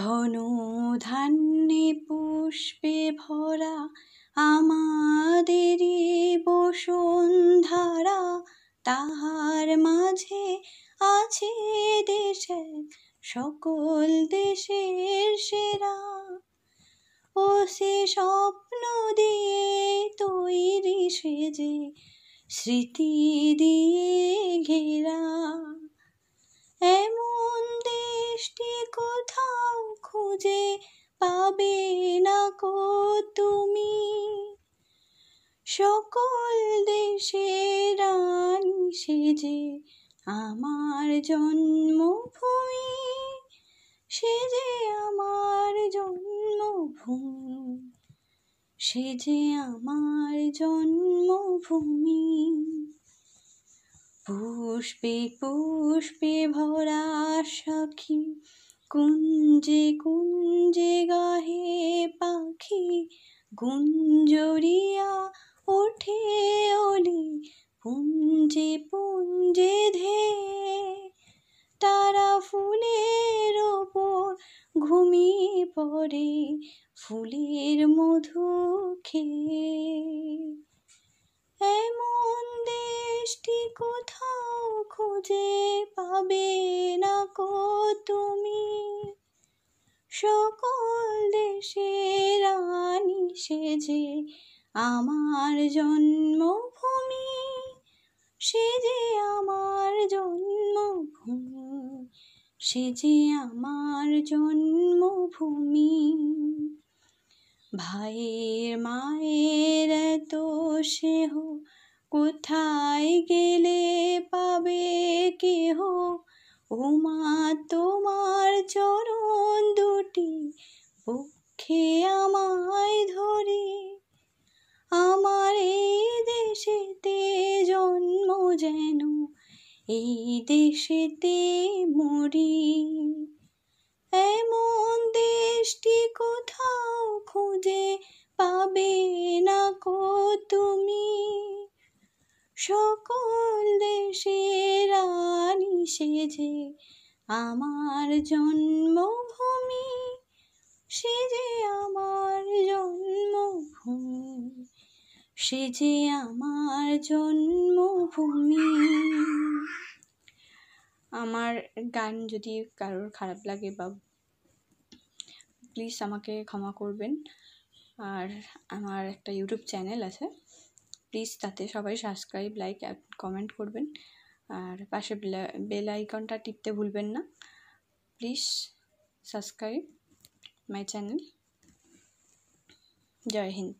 ধনধান্যে পুষ্পে ভরা আমাদেরই বসুন্ধরা তাহার মাঝে আছে দেশে সকল দেশের সেরা ও সে স্বপ্ন দিয়ে তৈরি সেজে স্মৃতি দিয়ে ঘেরা এমন দিয়ে খুঁজে পাবে না কো তুমি সকল দেশের রানী সেজে আমার জন্মভূমি সেজে আমার জন্মভূমি সেজে আমার জন্মভূমি পুষ্পে পুষ্পে ভরা সখী কুঞ্জে কুঞ্জে গাহে পাখি গুঞ্জরিয়া ওঠে ওলি পুঞ্জে পুঞ্জে ধে তারা ফুলের ওপর ঘুমিয়ে পড়ে ফুলের মধু খেয়ে এমন দেশটি কোথাও খুঁজে সকল দেশে রানী সেজে আমার জন্মভূমি সেজে আমার জন্মভূমি সেজে আমার জন্মভূমি ভাইয়ের মায়ের তো সেহ কোথায় গেলে পাবে কেহ ওমা তোমার চরণ দুটি বুকে আমায় ধরে আমার এই দেশেতে জন্ম যেন এই দেশেতে মরি এমন দেশটি কোথাও খুঁজে পাবে না কো তুমি সকল সেজে আমার জন্মভূমি সেজে আমার জন্মভূমি সেজে আমার জন্মভূমি আমার গান যদি কারোর খারাপ লাগে বা প্লিজ আমাকে ক্ষমা করবেন আর আমার একটা ইউটিউব চ্যানেল আছে প্লিজ তাতে সবাই সাবস্ক্রাইব লাইক কমেন্ট করবেন আর পাশে বেল আইকনটা টিপতে ভুলবেন না প্লিজ সাবস্ক্রাইব মাই চ্যানেল জয় হিন্দ